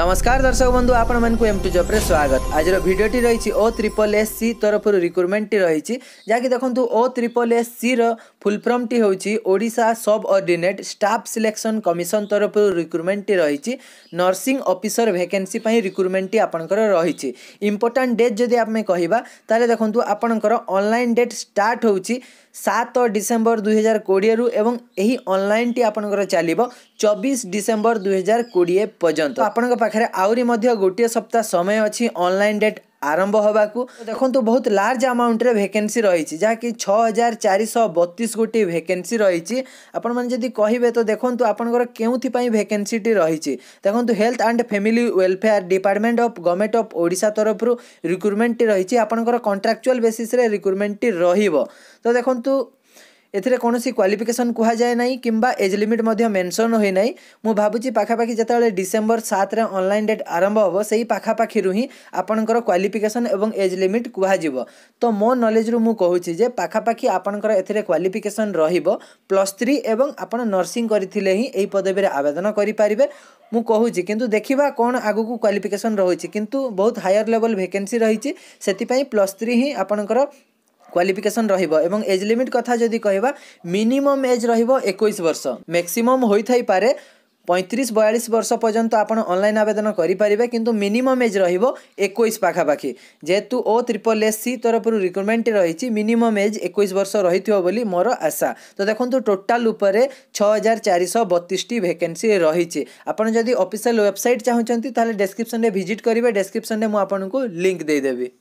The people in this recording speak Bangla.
নমস্কার দর্শক বন্ধু আপনার এম টু জব্রে স্বাগত আজর ভিডিওটি রয়েছে ও ট্রিপল এস সি তরফর রিক্রুটমেন্টটি রয়েছে যাকে দেখুন ও ট্রিপল এস সির ফুলফর্মটি হচ্ছে Odisha subordinate staff selection commission তরফর রিক্রুটমেন্টটি রয়েছে নর্সিং অফিসর ভ্যাকেন্সি পাই রিক্রুটমেন্টটি আপনার রয়েছে ইম্পর্টাট ডেট যদি আমি কহবা তাহলে দেখুন আপনার অনলাইন ডেট স্টার্ট হচ্ছে সাত ডিসেম্বর দুই হাজার কোড়িয়ে এবং এই অনলাইনটি আপনার চালিব চবিশ ডিসেম্বর দুই হাজার কোড়িয়ে পর্যন্ত আপনার ପାଖରେ ଆହୁରି ମଧ୍ୟ ଗୋଟିଏ ସପ୍ତାହ ସମୟ ଅଛି ଅନଲାଇନ୍ ଡେଟ୍ ଆରମ୍ଭ ହେବାକୁ ଦେଖନ୍ତୁ ବହୁତ ଲାର୍ଜ ଆମାଉଣ୍ଟରେ ଭେକେନ୍ସି ରହିଛି ଯାହାକି ଛଅ ହଜାର ଚାରିଶହ ବତିଶ ଗୋଟିଏ ଭେକେନ୍ସି ରହିଛି ଆପଣମାନେ ଯଦି କହିବେ ତ ଦେଖନ୍ତୁ ଆପଣଙ୍କର କେଉଁଥିପାଇଁ ଭେକେନ୍ସିଟି ରହିଛି ଦେଖନ୍ତୁ health and family welfare department of government of Odisha ତରଫରୁ ରିକ୍ରୁଟମେଣ୍ଟଟି ରହିଛି ଆପଣଙ୍କର କଣ୍ଟ୍ରାକ୍ଚୁଆଲ୍ ବେସିସ୍ରେ ରିକ୍ରୁଟମେଣ୍ଟଟି ରହିବ ତ ଦେଖନ୍ତୁ ଏଥିରେ କୌଣସି କ୍ୱାଲିଫିକେସନ୍ କୁହାଯାଏ ନାହିଁ କିମ୍ବା ଏଜ୍ ଲିମିଟ୍ ମଧ୍ୟ ମେନ୍ସନ୍ ହୋଇନାହିଁ ମୁଁ ଭାବୁଛି ପାଖାପାଖି ଯେତେବେଳେ ଡିସେମ୍ବର ସାତରେ ଅନଲାଇନ୍ ଡେଟ୍ ଆରମ୍ଭ ହେବ ସେହି ପାଖାପାଖିରୁ ହିଁ ଆପଣଙ୍କର କ୍ୱାଲିଫିକେସନ୍ ଏବଂ ଏଜ୍ ଲିମିଟ୍ କୁହାଯିବ ତ ମୋ ନଲେଜରୁ ମୁଁ କହୁଛି ଯେ ପାଖାପାଖି ଆପଣଙ୍କର ଏଥିରେ କ୍ୱାଲିଫିକେସନ୍ ରହିବ ପ୍ଲସ୍ ଥ୍ରୀ ଏବଂ ଆପଣ ନର୍ସିଂ କରିଥିଲେ ହିଁ ଏହି ପଦବୀରେ ଆବେଦନ କରିପାରିବେ ମୁଁ କହୁଛି କିନ୍ତୁ ଦେଖିବା କ'ଣ ଆଗକୁ କ୍ୱାଲିଫିକେସନ୍ ରହୁଛି କିନ୍ତୁ ବହୁତ ହାୟର ଲେଭଲ୍ ଭେକେନ୍ସି ରହିଛି ସେଥିପାଇଁ ପ୍ଲସ୍ ଥ୍ରୀ ହିଁ ଆପଣଙ୍କର କ୍ୱାଲିଫିକେସନ୍ ରହିବ ଏବଂ ଏଜ୍ ଲିମିଟ୍ କଥା ଯଦି କହିବା ମିନିମମ୍ ଏଜ୍ ରହିବ ଏକୋଇଶ ବର୍ଷ ମ୍ୟାକ୍ସିମମ୍ ହୋଇଥାଇପାରେ পঁয়ত্রিশ বয়াল্লিশ বর্ষ পর্যন্ত আপনার অনলাইন আবেদন করে পারে কিন্তু মিনিমম এজ রহব একুশ পাখাপাখি যেহেতু ও ট্রিপল এস সি তরফর রিক্রুটমেন্ট রয়েছে মিনিমম এজ একুশ বর্ষ রয়েছে বলে মোর আশা তো দেখুন টোটাল উপরে ছ হাজার চারিশ বতিশটি ভ্যাকেন্সি রয়েছে আপনার যদি অফিসিয়াল ওয়েবসাইট চাহুন তাহলে ডেসক্রিপশনে ভিজিট করবে ডেসক্রিপশনে মু আপনার লিঙ্ক দিয়ে দেবি